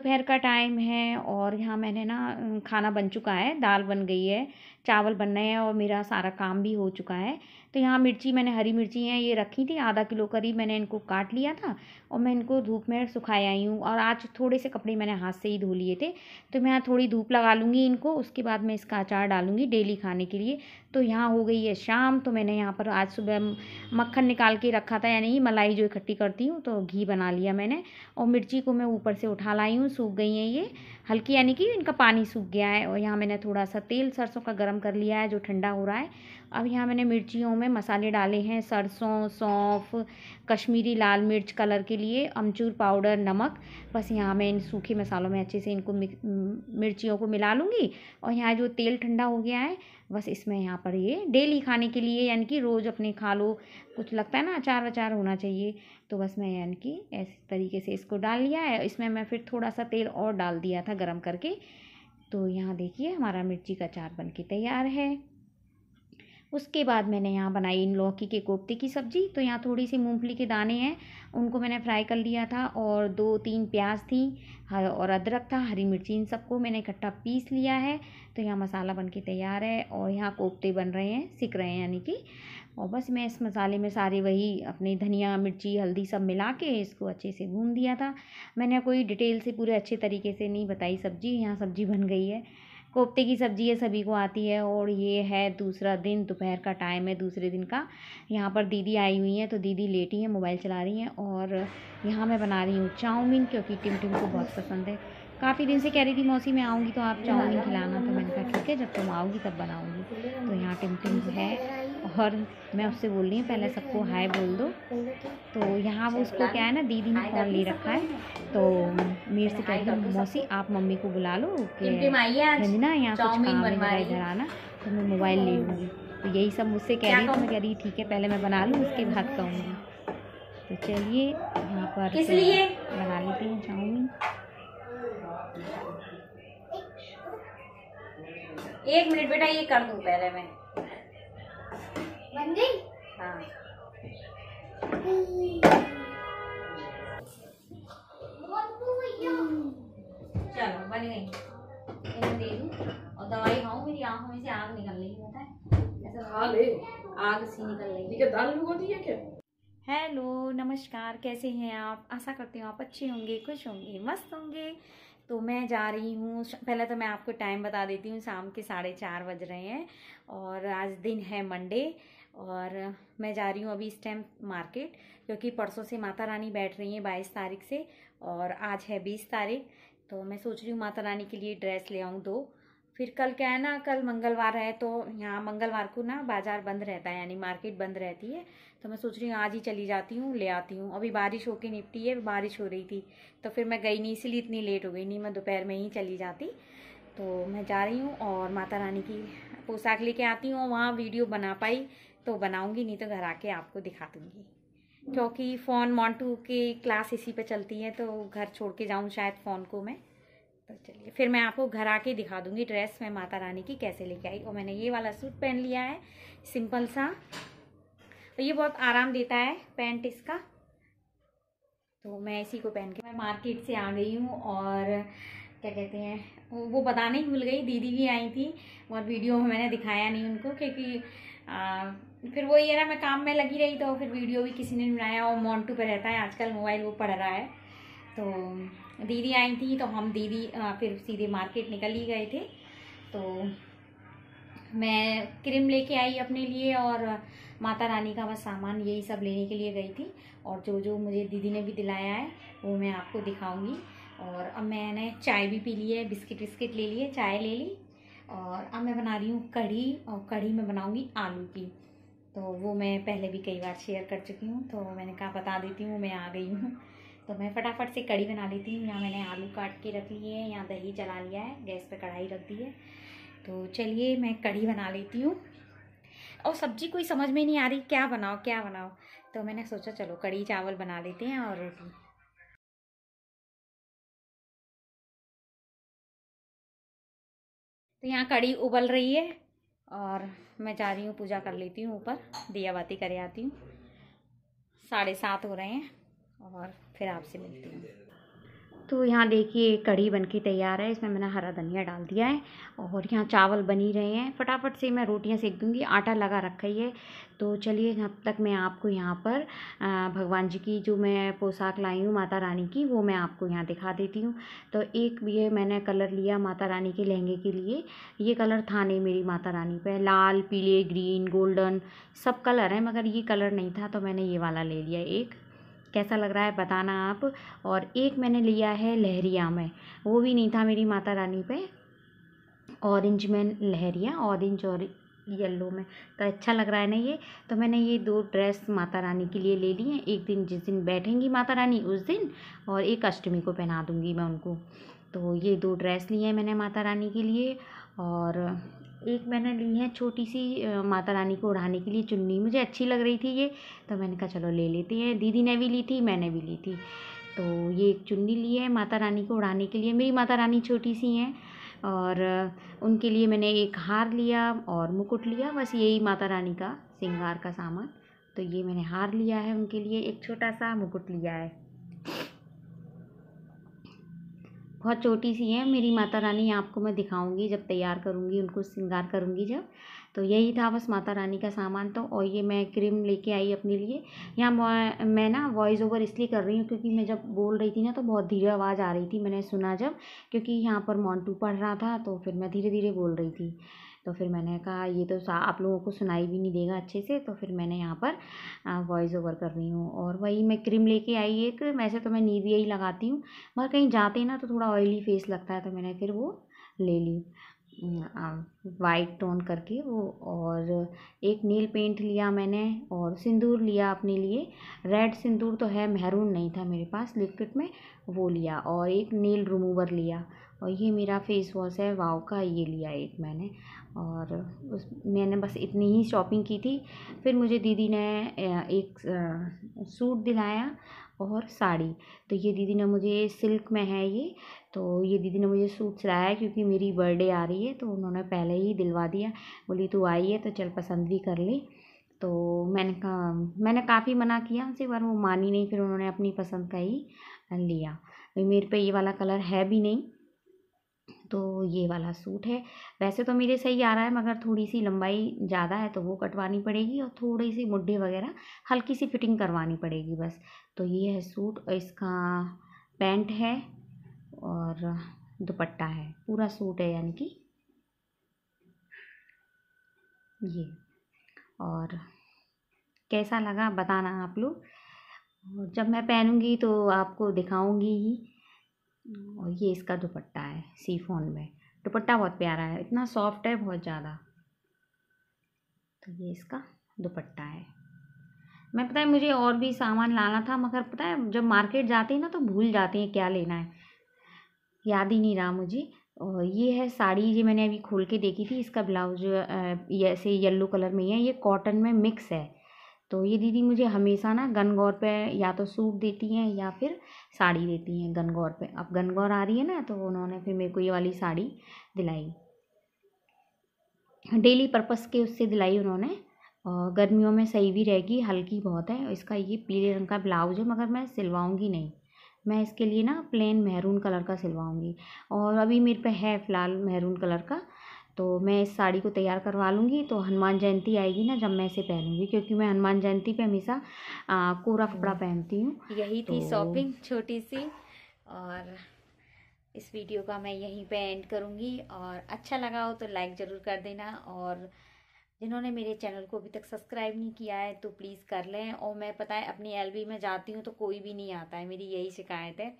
दोपहर का टाइम है और और यहाँ मैंने ना खाना बन चुका है दाल बन गई है चावल बन रहे हैं और मेरा सारा काम भी हो चुका है तो यहाँ मिर्ची मैंने हरी मिर्ची हैं ये रखी थी आधा किलो करीब मैंने इनको काट लिया था और मैं इनको धूप में सुखाया ही हूँ और आज थोड़े से कपड़े मैंने हाथ से ही धो लिए थे तो मैं यहाँ थोड़ी धूप लगा लूँगी इनको उसके बाद मैं इसका अचार डालूँगी डेली खाने के लिए तो यहाँ हो गई है शाम तो मैंने यहाँ पर आज सुबह मक्खन निकाल के रखा था यानी मलाई जो इकट्ठी करती हूँ तो घी बना लिया मैंने और मिर्ची को मैं ऊपर से उठा लाई हूँ सूख गई हैं ये हल्की यानी कि इनका पानी सूख गया है और यहाँ मैंने थोड़ा सा तेल सरसों का गर्म कर लिया है जो ठंडा हो रहा है अब यहाँ मैंने मिर्चियों में मसाले डाले हैं सरसों सौंफ कश्मीरी लाल मिर्च कलर के लिए अमचूर पाउडर नमक बस यहाँ मैं इन सूखे मसालों में अच्छे से इनको मिर्चियों को मिला लूँगी और यहाँ जो तेल ठंडा हो गया है बस इसमें यहाँ पर ये डेली खाने के लिए यानी कि रोज़ अपने खा लो कुछ लगता है ना अचार वचार होना चाहिए तो बस मैं यानी कि ऐसे तरीके से इसको डाल लिया है इसमें मैं फिर थोड़ा सा तेल और डाल दिया था गर्म करके तो यहाँ देखिए हमारा मिर्ची का अचार बन के तैयार है उसके बाद मैंने यहाँ बनाई इन लौकी के कोफ्ते की सब्ज़ी तो यहाँ थोड़ी सी मूंगफली के दाने हैं उनको मैंने फ्राई कर लिया था और दो तीन प्याज थी और अदरक था हरी मिर्ची इन सबको मैंने इकट्ठा पीस लिया है तो यहाँ मसाला बन के तैयार है और यहाँ कोफ्ते बन रहे हैं सिक रहे हैं यानी कि और बस मैं इस मसाले में सारे वही अपने धनिया मिर्ची हल्दी सब मिला के इसको अच्छे से भून दिया था मैंने कोई डिटेल से पूरे अच्छे तरीके से नहीं बताई सब्ज़ी यहाँ सब्ज़ी बन गई है कोफ्ते की सब्ज़ी ये सभी को आती है और ये है दूसरा दिन दोपहर का टाइम है दूसरे दिन का यहाँ पर दीदी आई हुई हैं तो दीदी लेटी हैं मोबाइल चला रही हैं और यहाँ मैं बना रही हूँ चाउमीन क्योंकि टिम टिम को बहुत पसंद है काफ़ी दिन से कह रही थी मौसी मैं आऊँगी तो आप चाउमीन खिलाना तो मैंने कहा ठीक है जब तुम आओगी तब बनाऊँगी तो यहाँ टिम टिम है और मैं उससे बोल रही हूँ पहले सबको हाय बोल दो तो यहाँ वो उसको क्या है ना दीदी ने फ़ोन ले रखा है तो मेरे से कहती हूँ मौसी आप मम्मी को बुला लो कि ना यहाँ कुछ काम है मेरा इधर आना तो मैं मोबाइल ले लूँगी तो यही सब मुझसे कह रही थी मैं कह रही ठीक है पहले मैं बना लूँ उसके बाद कहूँगी तो चलिए यहाँ पर बना लेते हैं चाउमीन एक मिनट बेटा ये कर दूँ पहले मैं बन गई हाँ चलो बन गई दे और दवाई मेरी आंखों में से आग निकल रही है पता है ऐसा आग सी निकल रही है दाल होती है क्या हेलो नमस्कार कैसे हैं आप आशा करती हूँ आप अच्छे होंगे खुश होंगे मस्त होंगे तो मैं जा रही हूँ पहले तो मैं आपको टाइम बता देती हूँ शाम के साढ़े चार बज रहे हैं और आज दिन है मंडे और मैं जा रही हूँ अभी इस टाइम मार्केट क्योंकि परसों से माता रानी बैठ रही हैं बाईस तारीख से और आज है बीस तारीख तो मैं सोच रही हूँ माता रानी के लिए ड्रेस ले आऊँ दो फिर कल क्या है ना कल मंगलवार है तो यहाँ मंगलवार को ना बाज़ार बंद रहता है यानी मार्केट बंद रहती है तो मैं सोच रही हूँ आज ही चली जाती हूँ ले आती हूँ अभी बारिश होके निपटी है बारिश हो रही थी तो फिर मैं गई नहीं इसीलिए इतनी लेट हो गई नहीं मैं दोपहर में ही चली जाती तो मैं जा रही हूँ और माता रानी की पोशाक लेके आती हूँ वहाँ वीडियो बना पाई तो बनाऊंगी नहीं तो घर आके आपको दिखा दूंगी क्योंकि फ़ोन मॉन्टू की क्लास इसी पे चलती है तो घर छोड़ के जाऊँ शायद फ़ोन को मैं तो चलिए फिर मैं आपको घर आके दिखा दूंगी ड्रेस मैं माता रानी की कैसे लेके आई और मैंने ये वाला सूट पहन लिया है सिंपल सा तो ये बहुत आराम देता है पैंट इसका तो मैं इसी को पहन के मैं मार्केट से आ गई हूँ और क्या कहते हैं वो बताने ही भूल गई दीदी भी आई थी और वीडियो में मैंने दिखाया नहीं उनको क्योंकि फिर वही है ना मैं काम में लगी रही तो फिर वीडियो भी किसी ने बनाया और मॉन्टू पे रहता है आजकल मोबाइल वो पढ़ रहा है तो दीदी आई थी तो हम दीदी फिर सीधे मार्केट निकल ही गए थे तो मैं क्रीम लेके आई अपने लिए और माता रानी का बस सामान यही सब लेने के लिए गई थी और जो जो मुझे दीदी ने भी दिलाया है वो मैं आपको दिखाऊंगी और अब मैंने चाय भी पी ली है बिस्किट विस्किट ले लिए चाय ले ली और अब मैं बना रही हूँ कढ़ी और कढ़ी में बनाऊँगी आलू की तो वो मैं पहले भी कई बार शेयर कर चुकी हूँ तो मैंने कहा बता देती हूँ मैं आ गई हूँ तो मैं फटाफट से कड़ी बना लेती हूँ यहाँ मैंने आलू काट के रख लिए हैं यहाँ दही चला लिया है गैस पे कढ़ाई रख दी है तो चलिए मैं कढ़ी बना लेती हूँ और सब्ज़ी कोई समझ में नहीं आ रही क्या बनाओ क्या बनाओ तो मैंने सोचा चलो कड़ी चावल बना लेते हैं और रोटी तो यहाँ कड़ी उबल रही है और मैं जा रही हूँ पूजा कर लेती हूँ ऊपर दिया कर आती हूँ साढ़े सात हो रहे हैं और फिर आपसे मिलती हूँ तो यहाँ देखिए कढ़ी बनके तैयार है इसमें मैंने हरा धनिया डाल दिया है और यहाँ चावल बन ही रहे हैं फटाफट से मैं रोटियाँ सेक दूँगी आटा लगा रखा ही है तो चलिए अब तक मैं आपको यहाँ पर भगवान जी की जो मैं पोशाक लाई हूँ माता रानी की वो मैं आपको यहाँ दिखा देती हूँ तो एक ये मैंने कलर लिया माता रानी के लहंगे के लिए ये कलर था नहीं मेरी माता रानी पर लाल पीले ग्रीन गोल्डन सब कलर है मगर ये कलर नहीं था तो मैंने ये वाला ले लिया एक कैसा लग रहा है बताना आप और एक मैंने लिया है लहरिया में वो भी नहीं था मेरी माता रानी पे ऑरेंज में लहरिया ऑरेंज और येलो में तो अच्छा लग रहा है ना ये तो मैंने ये दो ड्रेस माता रानी के लिए ले ली हैं एक दिन जिस दिन बैठेंगी माता रानी उस दिन और एक अष्टमी को पहना दूँगी मैं उनको तो ये दो ड्रेस लिए हैं मैंने माता रानी के लिए और एक मैंने ली है छोटी सी माता रानी को ओढ़ाने के लिए चुन्नी मुझे अच्छी लग रही थी ये तो मैंने कहा चलो ले लेते हैं दीदी ने भी ली थी मैंने भी ली थी तो ये एक चुन्नी ली है माता रानी को ओढ़ाने के लिए मेरी माता रानी छोटी सी हैं और उनके लिए मैंने एक हार लिया और मुकुट लिया बस यही माता रानी का सिंगार का सामान तो ये मैंने हार लिया है उनके लिए एक छोटा सा मुकुट लिया है बहुत छोटी सी है मेरी माता रानी आपको मैं दिखाऊंगी जब तैयार करूंगी उनको श्रृंगार करूंगी जब तो यही था बस माता रानी का सामान तो और ये मैं क्रीम लेके आई अपने लिए यहाँ मैं ना वॉइस ओवर इसलिए कर रही हूँ क्योंकि मैं जब बोल रही थी ना तो बहुत धीरे आवाज़ आ रही थी मैंने सुना जब क्योंकि यहाँ पर मॉन्टू पढ़ रहा था तो फिर मैं धीरे धीरे बोल रही थी तो फिर मैंने कहा ये तो आप लोगों को सुनाई भी नहीं देगा अच्छे से तो फिर मैंने यहाँ पर वॉइस ओवर कर रही हूँ और वही मैं क्रीम लेके आई एक वैसे तो मैं नीविया ही लगाती हूँ मगर कहीं जाते ना तो थोड़ा ऑयली फेस लगता है तो मैंने फिर वो ले ली वाइट टोन करके वो और एक नील पेंट लिया मैंने और सिंदूर लिया अपने लिए रेड सिंदूर तो है महरून नहीं था मेरे पास लिक्विड में वो लिया और एक नील रिमूवर लिया और ये मेरा फ़ेस वॉश है वाव का ये लिया एक मैंने और उस मैंने बस इतनी ही शॉपिंग की थी फिर मुझे दीदी ने एक सूट दिलाया और साड़ी तो ये दीदी ने मुझे सिल्क में है ये तो ये दीदी ने मुझे सूट सिलाया क्योंकि मेरी बर्थडे आ रही है तो उन्होंने पहले ही दिलवा दिया बोली तू आई है तो चल पसंद भी कर ले तो मैंने कहा मैंने काफ़ी मना किया उनसे पर वो मानी नहीं फिर उन्होंने अपनी पसंद का ही लिया मेरे पे ये वाला कलर है भी नहीं तो ये वाला सूट है वैसे तो मेरे सही आ रहा है मगर थोड़ी सी लंबाई ज़्यादा है तो वो कटवानी पड़ेगी और थोड़ी सी मुड्ढे वगैरह हल्की सी फिटिंग करवानी पड़ेगी बस तो ये है सूट और इसका पैंट है और दुपट्टा है पूरा सूट है यानी कि ये और कैसा लगा बताना आप लोग जब मैं पहनूंगी तो आपको दिखाऊंगी ही और ये इसका दुपट्टा है सी फोन में दुपट्टा बहुत प्यारा है इतना सॉफ्ट है बहुत ज़्यादा तो ये इसका दुपट्टा है मैं पता है मुझे और भी सामान लाना था मगर पता है जब मार्केट जाती हैं ना तो भूल जाती हैं क्या लेना है याद ही नहीं रहा मुझे और ये है साड़ी ये मैंने अभी खोल के देखी थी इसका ब्लाउज ऐसे येल्लो कलर में ही है ये कॉटन में मिक्स है तो ये दीदी मुझे हमेशा ना गनगौर पे या तो सूट देती हैं या फिर साड़ी देती हैं गनगौर पे अब गनगौर आ रही है ना तो उन्होंने फिर मेरे को ये वाली साड़ी दिलाई डेली पर्पस के उससे दिलाई उन्होंने और गर्मियों में सही भी रहेगी हल्की बहुत है इसका ये पीले रंग का ब्लाउज है मगर मैं सिलवाऊँगी नहीं मैं इसके लिए ना प्लेन मेहरून कलर का सिलवाऊँगी और अभी मेरे पे है फ़िलहाल मेहरून कलर का तो मैं इस साड़ी को तैयार करवा लूँगी तो हनुमान जयंती आएगी ना जब मैं इसे पहनूँगी क्योंकि मैं हनुमान जयंती पे हमेशा कोरा कपड़ा हम्म। पहनती हूँ यही थी तो... शॉपिंग छोटी सी और इस वीडियो का मैं यहीं पे एंड करूँगी और अच्छा लगा हो तो लाइक ज़रूर कर देना और जिन्होंने मेरे चैनल को अभी तक सब्सक्राइब नहीं किया है तो प्लीज़ कर लें और मैं पता है अपनी एल में जाती हूँ तो कोई भी नहीं आता है मेरी यही शिकायत है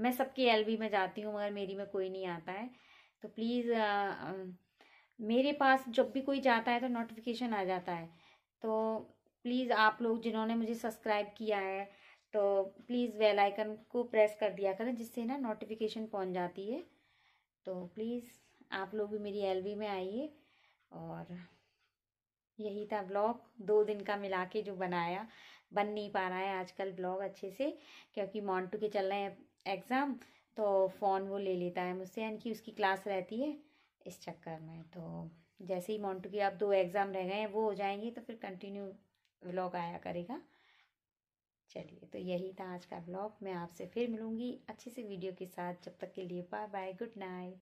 मैं सबकी एल में जाती हूँ मगर मेरी में कोई नहीं आता है तो प्लीज़ मेरे पास जब भी कोई जाता है तो नोटिफिकेशन आ जाता है तो प्लीज़ आप लोग जिन्होंने मुझे सब्सक्राइब किया है तो प्लीज़ वेल आइकन को प्रेस कर दिया करें जिससे ना नोटिफिकेशन पहुंच जाती है तो प्लीज़ आप लोग भी मेरी एलवी में आइए और यही था ब्लॉग दो दिन का मिला के जो बनाया बन नहीं पा रहा है आजकल ब्लॉग अच्छे से क्योंकि मॉन्टू के चल रहे हैं एग्ज़ाम तो फ़ोन वो ले लेता है मुझसे यानी कि उसकी क्लास रहती है इस चक्कर में तो जैसे ही मोन्टू की आप दो एग्ज़ाम रह गए हैं वो हो जाएंगे तो फिर कंटिन्यू व्लॉग आया करेगा चलिए तो यही था आज का व्लॉग मैं आपसे फिर मिलूँगी अच्छे से वीडियो के साथ जब तक के लिए बाय बाय गुड नाइट